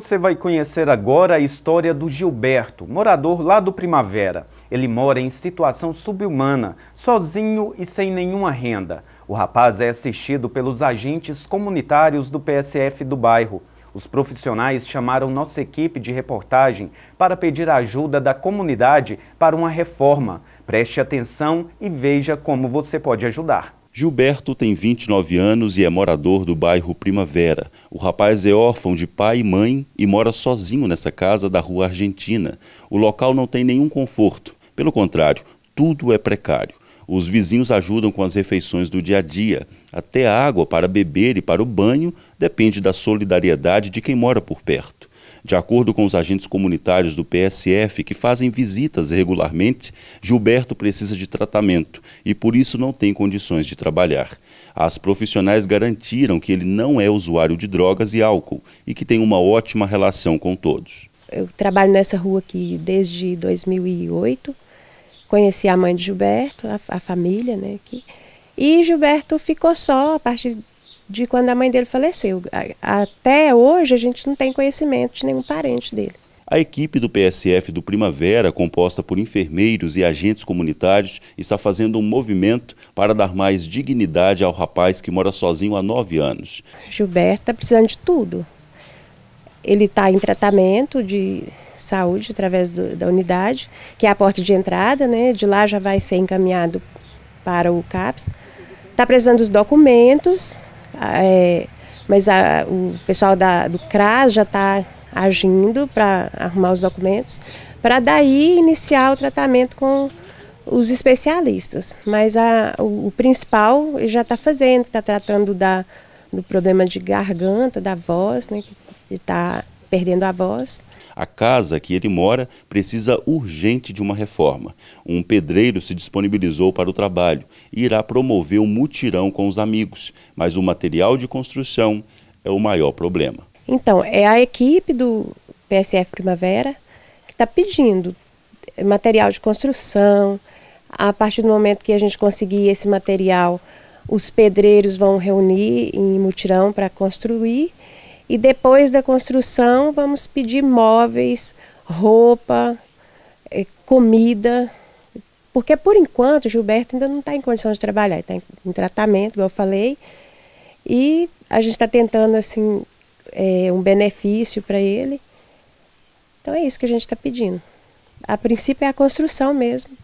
Você vai conhecer agora a história do Gilberto, morador lá do Primavera. Ele mora em situação subhumana, sozinho e sem nenhuma renda. O rapaz é assistido pelos agentes comunitários do PSF do bairro. Os profissionais chamaram nossa equipe de reportagem para pedir a ajuda da comunidade para uma reforma. Preste atenção e veja como você pode ajudar. Gilberto tem 29 anos e é morador do bairro Primavera. O rapaz é órfão de pai e mãe e mora sozinho nessa casa da rua Argentina. O local não tem nenhum conforto, pelo contrário, tudo é precário. Os vizinhos ajudam com as refeições do dia a dia. Até a água para beber e para o banho depende da solidariedade de quem mora por perto. De acordo com os agentes comunitários do PSF, que fazem visitas regularmente, Gilberto precisa de tratamento e por isso não tem condições de trabalhar. As profissionais garantiram que ele não é usuário de drogas e álcool e que tem uma ótima relação com todos. Eu trabalho nessa rua aqui desde 2008. Conheci a mãe de Gilberto, a, a família, né, aqui. E Gilberto ficou só a partir de quando a mãe dele faleceu. Até hoje a gente não tem conhecimento de nenhum parente dele. A equipe do PSF do Primavera, composta por enfermeiros e agentes comunitários, está fazendo um movimento para dar mais dignidade ao rapaz que mora sozinho há nove anos. Gilberto está precisando de tudo. Ele está em tratamento de saúde através do, da unidade, que é a porta de entrada, né? De lá já vai ser encaminhado para o CAPS. Está precisando dos documentos, ah, é, mas a, o pessoal da, do CRAS já está agindo para arrumar os documentos, para daí iniciar o tratamento com os especialistas. Mas a, o, o principal já está fazendo, está tratando da, do problema de garganta, da voz, né, que está perdendo a voz. A casa que ele mora precisa urgente de uma reforma. Um pedreiro se disponibilizou para o trabalho e irá promover um mutirão com os amigos, mas o material de construção é o maior problema. Então, é a equipe do PSF Primavera que está pedindo material de construção. A partir do momento que a gente conseguir esse material, os pedreiros vão reunir em mutirão para construir e depois da construção, vamos pedir móveis, roupa, eh, comida, porque por enquanto Gilberto ainda não está em condição de trabalhar, está em, tratamento, igual eu falei, e a gente está tentando assim é, um benefício para ele. Então é isso que a gente está pedindo. A princípio é a construção mesmo,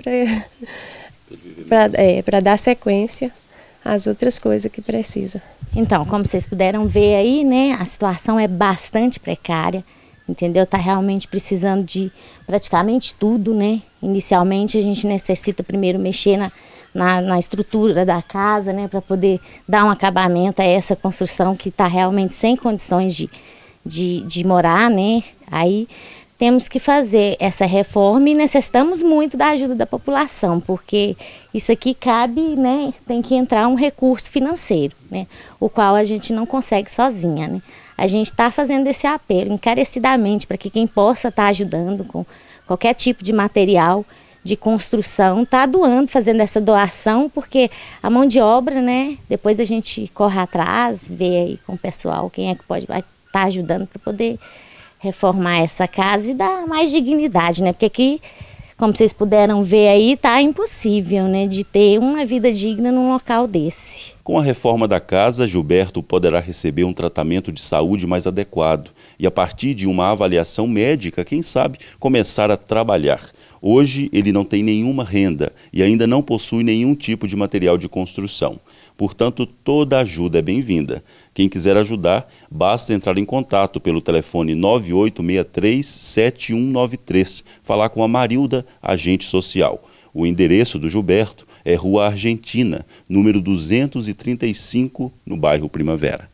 para é, dar sequência às outras coisas que precisa. Então, como vocês puderam ver aí, né, a situação é bastante precária, entendeu? Tá realmente precisando de praticamente tudo, né? Inicialmente a gente necessita primeiro mexer na, na, na estrutura da casa, né, para poder dar um acabamento a essa construção que está realmente sem condições de, de, de morar, né? Aí temos que fazer essa reforma e necessitamos muito da ajuda da população, porque isso aqui cabe, né, tem que entrar um recurso financeiro, né, o qual a gente não consegue sozinha. Né. A gente está fazendo esse apelo encarecidamente para que quem possa estar tá ajudando com qualquer tipo de material de construção, está doando, fazendo essa doação, porque a mão de obra, né, depois a gente corre atrás, vê aí com o pessoal quem é que pode estar tá ajudando para poder reformar essa casa e dar mais dignidade, né? Porque aqui, como vocês puderam ver aí, tá impossível, né, de ter uma vida digna num local desse. Com a reforma da casa, Gilberto poderá receber um tratamento de saúde mais adequado e a partir de uma avaliação médica, quem sabe, começar a trabalhar. Hoje ele não tem nenhuma renda e ainda não possui nenhum tipo de material de construção. Portanto, toda ajuda é bem-vinda. Quem quiser ajudar, basta entrar em contato pelo telefone 9863-7193, falar com a Marilda, agente social. O endereço do Gilberto é Rua Argentina, número 235, no bairro Primavera.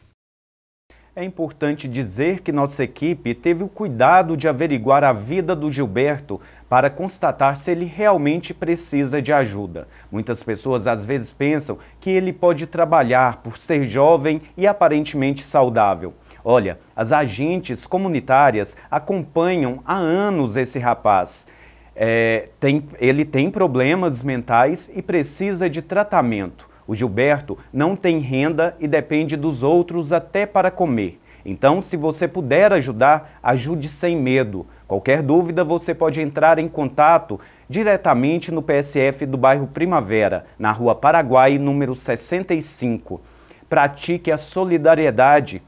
É importante dizer que nossa equipe teve o cuidado de averiguar a vida do Gilberto para constatar se ele realmente precisa de ajuda. Muitas pessoas às vezes pensam que ele pode trabalhar por ser jovem e aparentemente saudável. Olha, as agentes comunitárias acompanham há anos esse rapaz. É, tem, ele tem problemas mentais e precisa de tratamento. O Gilberto não tem renda e depende dos outros até para comer. Então, se você puder ajudar, ajude sem medo. Qualquer dúvida, você pode entrar em contato diretamente no PSF do bairro Primavera, na rua Paraguai, número 65. Pratique a solidariedade